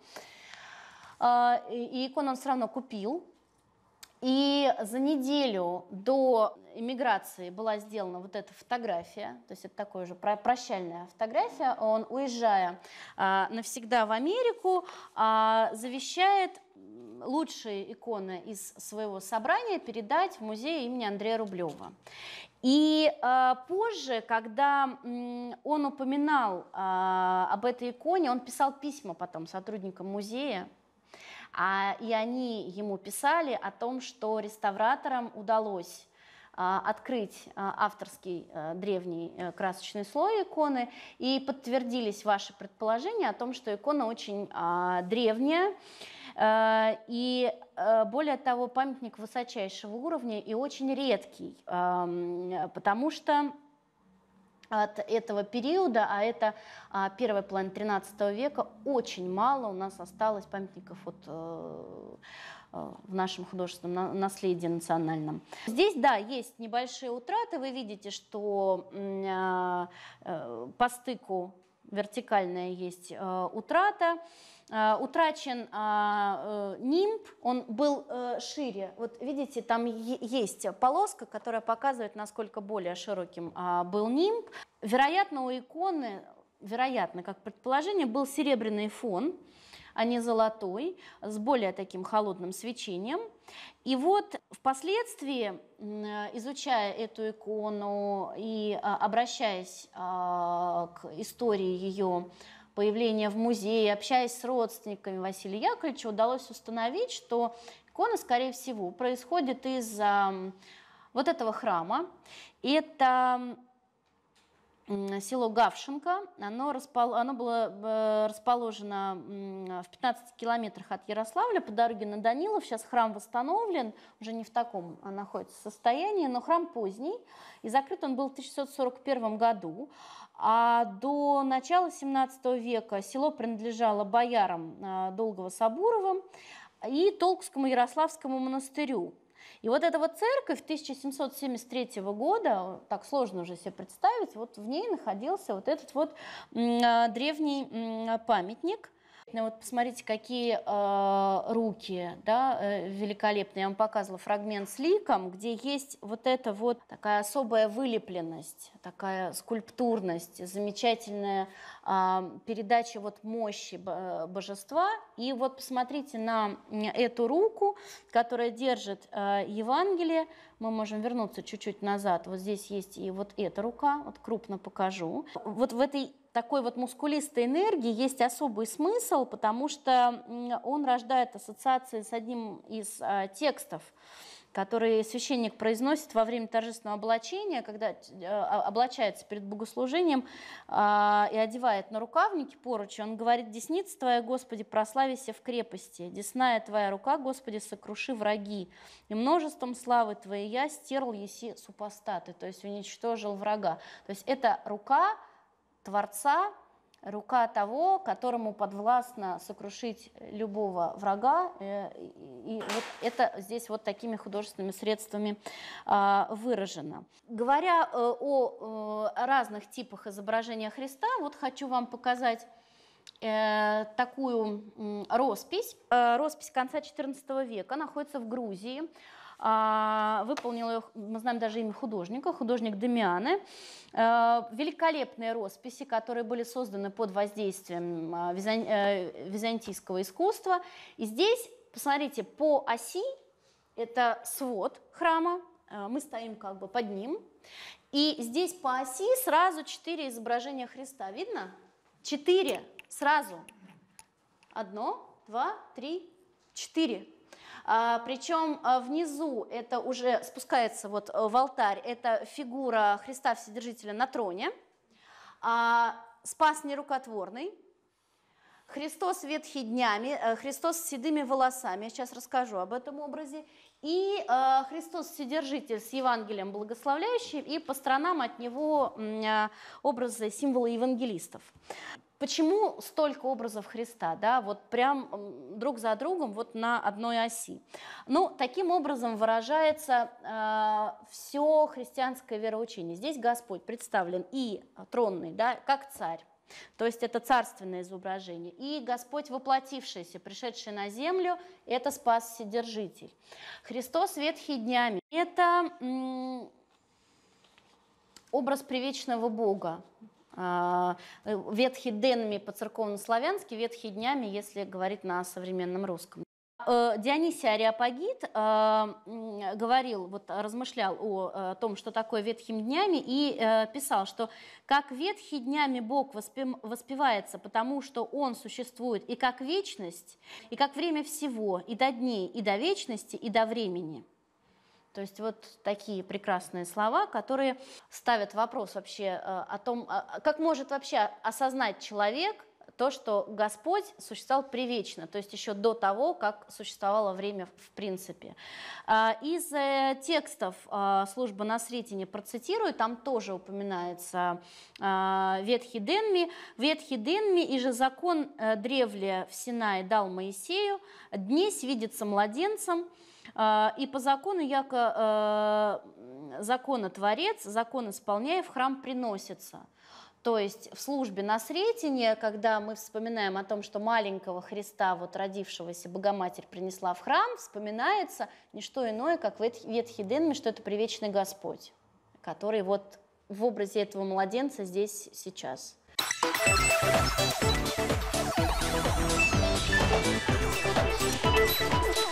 А, и икону он все равно купил, и за неделю до иммиграции была сделана вот эта фотография, то есть это такая же прощальная фотография. Он, уезжая а, навсегда в Америку, а, завещает лучшие иконы из своего собрания передать в музей имени Андрея Рублева. И э, позже, когда э, он упоминал э, об этой иконе, он писал письма потом сотрудникам музея, а, и они ему писали о том, что реставраторам удалось а, открыть а, авторский э, древний э, красочный слой иконы и подтвердились ваши предположения о том, что икона очень а, древняя э, и более того памятник высочайшего уровня и очень редкий, эм, потому что от этого периода, а это а, первая половина 13 века, очень мало у нас осталось памятников вот, э, э, в нашем художественном на наследии национальном. Здесь, да, есть небольшие утраты. Вы видите, что э, э, по стыку вертикальная есть э, утрата. Э, утрачен а, э, нимб, он был э, шире. Вот видите, там есть полоска, которая показывает, насколько более широким а, был нимб. Вероятно, у иконы, вероятно, как предположение, был серебряный фон, а не золотой, с более таким холодным свечением. И вот впоследствии, изучая эту икону и а, обращаясь к истории ее появления в музее, общаясь с родственниками Василия Яковлевича, удалось установить, что икона, скорее всего, происходит из вот этого храма. Это село Гавшенко. Оно, распол... оно было э, расположено в 15 километрах от Ярославля по дороге на Данилов. Сейчас храм восстановлен, уже не в таком а находится состоянии, но храм поздний. И закрыт он был в 1641 году. А до начала 17 века село принадлежало боярам а, Долгого Сабуровым и Толкскому Ярославскому монастырю. И вот эта вот церковь 1773 года, так сложно уже себе представить, вот в ней находился вот этот вот а, древний памятник – ну Вот посмотрите, какие э, руки, да, э, великолепные. Я вам показывала фрагмент с ликом, где есть вот эта вот такая особая вылепленность, такая скульптурность, замечательная э, передача вот мощи э, божества. И вот посмотрите на эту руку, которая держит э, Евангелие. Мы можем вернуться чуть-чуть назад. Вот здесь есть и вот эта рука, вот крупно покажу. Вот в этой такой вот мускулистой энергии есть особый смысл, потому что он рождает ассоциации с одним из а, текстов, который священник произносит во время торжественного облачения, когда а, а, облачается перед богослужением а, и одевает на рукавники поручи, он говорит, «Десница твоя, Господи, прославися в крепости, десная твоя рука, Господи, сокруши враги, и множеством славы твоей я стерл еси супостаты», то есть уничтожил врага. То есть это рука, Творца, рука того, которому подвластно сокрушить любого врага. Э, и вот это здесь вот такими художественными средствами а, выражено. Говоря э, о э, разных типах изображения Христа, вот хочу вам показать такую роспись. Роспись конца XIV века находится в Грузии. А, Выполнил ее, мы знаем даже имя художника, художник Демиане. Э, великолепные росписи, которые были созданы под воздействием а, э, византийского искусства. И здесь, посмотрите, по оси это свод храма, э, мы стоим как бы под ним. И здесь по оси сразу четыре изображения Христа. Видно? Четыре сразу. Одно, два, три, четыре. А, Причем а, внизу это уже спускается вот э, в алтарь, это фигура Христа Вседержителя на троне. А, спас нерукотворный, Христос ветхи днями, э, Христос с седыми волосами, я сейчас расскажу об этом образе, и э, Христос Вседержитель с Евангелием благословляющим, и по сторонам от него образы, символы евангелистов. Почему столько образов Христа, да, вот прям друг за другом, вот на одной оси? Ну, таким образом выражается э, а, все христианское вероучение. Здесь Господь представлен и тронный, да, как царь, то есть это царственное изображение. И Господь, воплотившийся, пришедший на землю, это спас Вседержитель. Христос ветхий днями. Это образ привечного Бога, а, э, ветхий денами по-церковно-славянски, ветхий днями, если говорить на современном русском. А, э, Дионисий Ариапагит а, говорил, вот размышлял о э, том, что такое ветхим днями, и писал, что как ветхи днями Бог воспевается, потому что Он существует и как вечность, и как время всего, и до дней, и до вечности, и до времени. То есть вот такие прекрасные слова, которые ставят вопрос вообще э, о том, а, а, как может вообще осознать человек то, что Господь существовал привечно, то есть еще до того, как существовало время в принципе. А, из э, текстов э, служба на Сретине процитирую, там тоже упоминается Ветхий Денми. Ветхий Денми и же закон древле в Синае дал Моисею, Днесь видится младенцем, а, и по закону, яко э, законотворец, закон исполняя, в храм приносится. То есть в службе на Сретение, когда мы вспоминаем о том, что маленького Христа, вот родившегося Богоматерь принесла в храм, вспоминается не что иное, как в Ветхий Денме, что это привечный Господь, который вот в образе этого младенца здесь сейчас. Thank you.